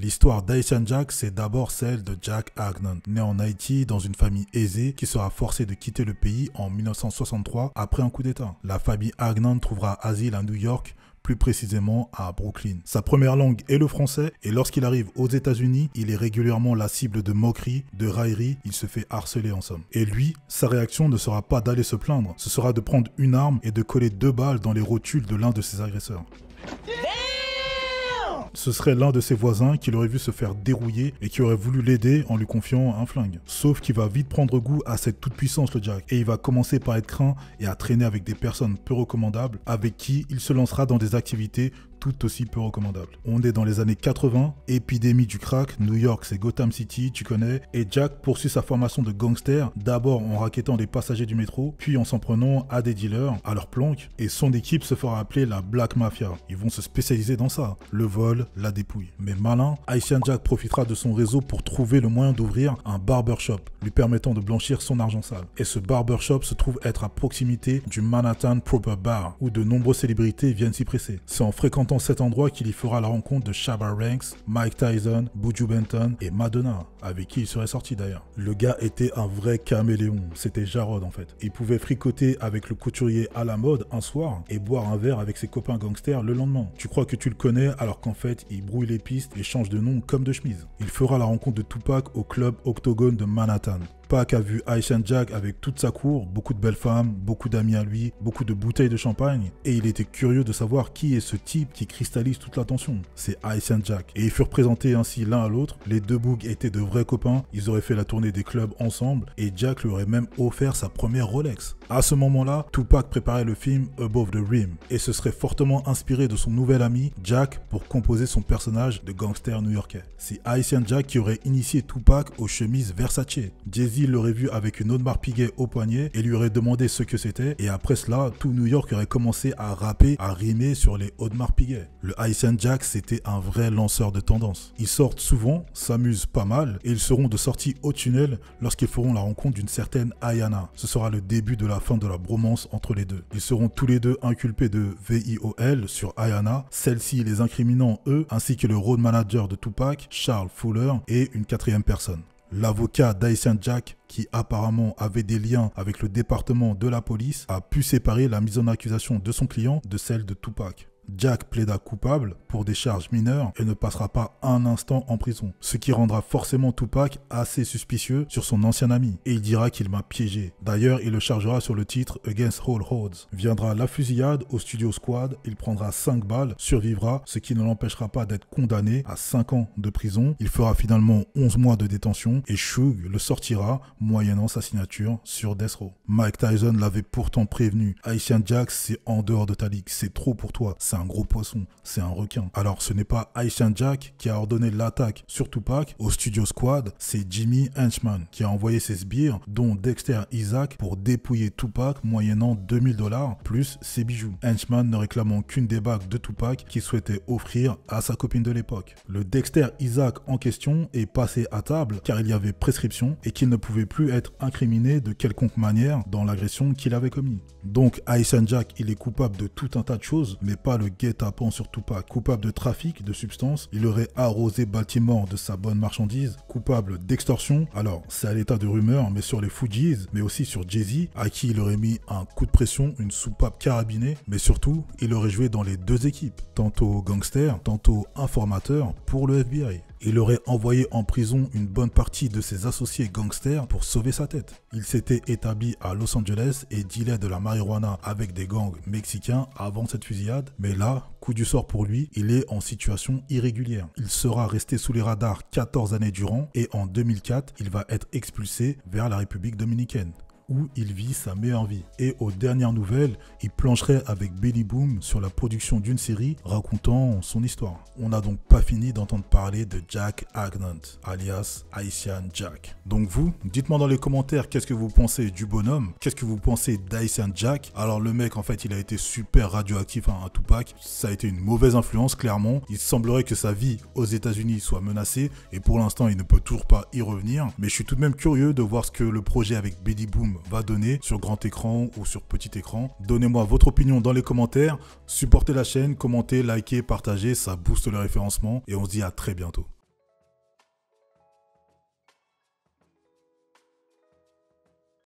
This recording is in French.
L'histoire d'Haitian Jack, c'est d'abord celle de Jack Agnon, né en Haïti dans une famille aisée qui sera forcée de quitter le pays en 1963 après un coup d'État. La famille Agnon trouvera asile à New York plus précisément à Brooklyn. Sa première langue est le français et lorsqu'il arrive aux États-Unis, il est régulièrement la cible de moqueries, de railleries, il se fait harceler en somme. Et lui, sa réaction ne sera pas d'aller se plaindre, ce sera de prendre une arme et de coller deux balles dans les rotules de l'un de ses agresseurs ce serait l'un de ses voisins qui l'aurait vu se faire dérouiller et qui aurait voulu l'aider en lui confiant un flingue. Sauf qu'il va vite prendre goût à cette toute puissance le Jack et il va commencer par être craint et à traîner avec des personnes peu recommandables avec qui il se lancera dans des activités tout aussi peu recommandable. On est dans les années 80, épidémie du crack, New York c'est Gotham City, tu connais, et Jack poursuit sa formation de gangster, d'abord en raquettant des passagers du métro, puis en s'en prenant à des dealers, à leur planque, et son équipe se fera appeler la Black Mafia. Ils vont se spécialiser dans ça, le vol, la dépouille. Mais malin, Haitian Jack profitera de son réseau pour trouver le moyen d'ouvrir un barbershop, lui permettant de blanchir son argent sale. Et ce barbershop se trouve être à proximité du Manhattan Proper Bar, où de nombreuses célébrités viennent s'y presser. C'est en fréquentant en cet endroit qu'il y fera la rencontre de Shabba Ranks, Mike Tyson, Buju Benton et Madonna, avec qui il serait sorti d'ailleurs. Le gars était un vrai caméléon, c'était Jarod en fait. Il pouvait fricoter avec le couturier à la mode un soir et boire un verre avec ses copains gangsters le lendemain. Tu crois que tu le connais alors qu'en fait il brouille les pistes et change de nom comme de chemise. Il fera la rencontre de Tupac au club Octogone de Manhattan. Tupac a vu and Jack avec toute sa cour, beaucoup de belles femmes, beaucoup d'amis à lui, beaucoup de bouteilles de champagne, et il était curieux de savoir qui est ce type qui cristallise toute l'attention. C'est Ice and Jack. Et ils furent présentés ainsi l'un à l'autre, les deux Boogs étaient de vrais copains, ils auraient fait la tournée des clubs ensemble, et Jack lui aurait même offert sa première Rolex. À ce moment-là, Tupac préparait le film Above the Rim, et se serait fortement inspiré de son nouvel ami, Jack, pour composer son personnage de gangster new-yorkais. C'est and Jack qui aurait initié Tupac aux chemises Versace. Il l'aurait vu avec une Audemars Piguet au poignet et lui aurait demandé ce que c'était. Et après cela, tout New York aurait commencé à rapper, à rimer sur les Audemars Piguet. Le and Jack, c'était un vrai lanceur de tendance. Ils sortent souvent, s'amusent pas mal et ils seront de sortie au tunnel lorsqu'ils feront la rencontre d'une certaine Ayana. Ce sera le début de la fin de la bromance entre les deux. Ils seront tous les deux inculpés de VIOL sur Ayana, celle-ci les incriminant eux, ainsi que le road manager de Tupac, Charles Fuller, et une quatrième personne. L'avocat Dyson Jack, qui apparemment avait des liens avec le département de la police, a pu séparer la mise en accusation de son client de celle de Tupac. Jack plaida coupable pour des charges mineures et ne passera pas un instant en prison, ce qui rendra forcément Tupac assez suspicieux sur son ancien ami et il dira qu'il m'a piégé. D'ailleurs, il le chargera sur le titre Against All Odds. Viendra la fusillade au studio Squad, il prendra 5 balles, survivra, ce qui ne l'empêchera pas d'être condamné à 5 ans de prison. Il fera finalement 11 mois de détention et Shug le sortira moyennant sa signature sur Death Row. Mike Tyson l'avait pourtant prévenu. Haitian Jack, c'est en dehors de ta ligue, c'est trop pour toi un gros poisson, c'est un requin. Alors ce n'est pas ice Jack qui a ordonné l'attaque sur Tupac au studio Squad, c'est Jimmy Henchman qui a envoyé ses sbires, dont Dexter Isaac, pour dépouiller Tupac moyennant 2000 dollars plus ses bijoux. Henchman ne réclamant qu'une des bagues de Tupac qu'il souhaitait offrir à sa copine de l'époque. Le Dexter Isaac en question est passé à table car il y avait prescription et qu'il ne pouvait plus être incriminé de quelconque manière dans l'agression qu'il avait commis. Donc ice Jack, il est coupable de tout un tas de choses, mais pas le guet-apens surtout pas Coupable de trafic de substances, il aurait arrosé Baltimore de sa bonne marchandise. Coupable d'extorsion, alors c'est à l'état de rumeur, mais sur les Fujis, mais aussi sur Jay-Z, à qui il aurait mis un coup de pression, une soupape carabinée, mais surtout, il aurait joué dans les deux équipes, tantôt gangster, tantôt informateur pour le FBI. Il aurait envoyé en prison une bonne partie de ses associés gangsters pour sauver sa tête. Il s'était établi à Los Angeles et dealait de la marijuana avec des gangs mexicains avant cette fusillade, mais là, coup du sort pour lui, il est en situation irrégulière. Il sera resté sous les radars 14 années durant et en 2004, il va être expulsé vers la République dominicaine où il vit sa meilleure vie. Et aux dernières nouvelles, il plancherait avec Billy Boom sur la production d'une série racontant son histoire. On n'a donc pas fini d'entendre parler de Jack Agnant, alias Haitian Jack. Donc vous, dites-moi dans les commentaires qu'est-ce que vous pensez du bonhomme, qu'est-ce que vous pensez d'Haitian Jack. Alors le mec, en fait, il a été super radioactif hein, à, Tupac, ça a été une mauvaise influence, clairement. Il semblerait que sa vie aux États-Unis soit menacée, et pour l'instant, il ne peut toujours pas y revenir. Mais je suis tout de même curieux de voir ce que le projet avec Billy Boom va donner sur grand écran ou sur petit écran. Donnez-moi votre opinion dans les commentaires. Supportez la chaîne, commentez, likez, partagez, ça booste le référencement et on se dit à très bientôt.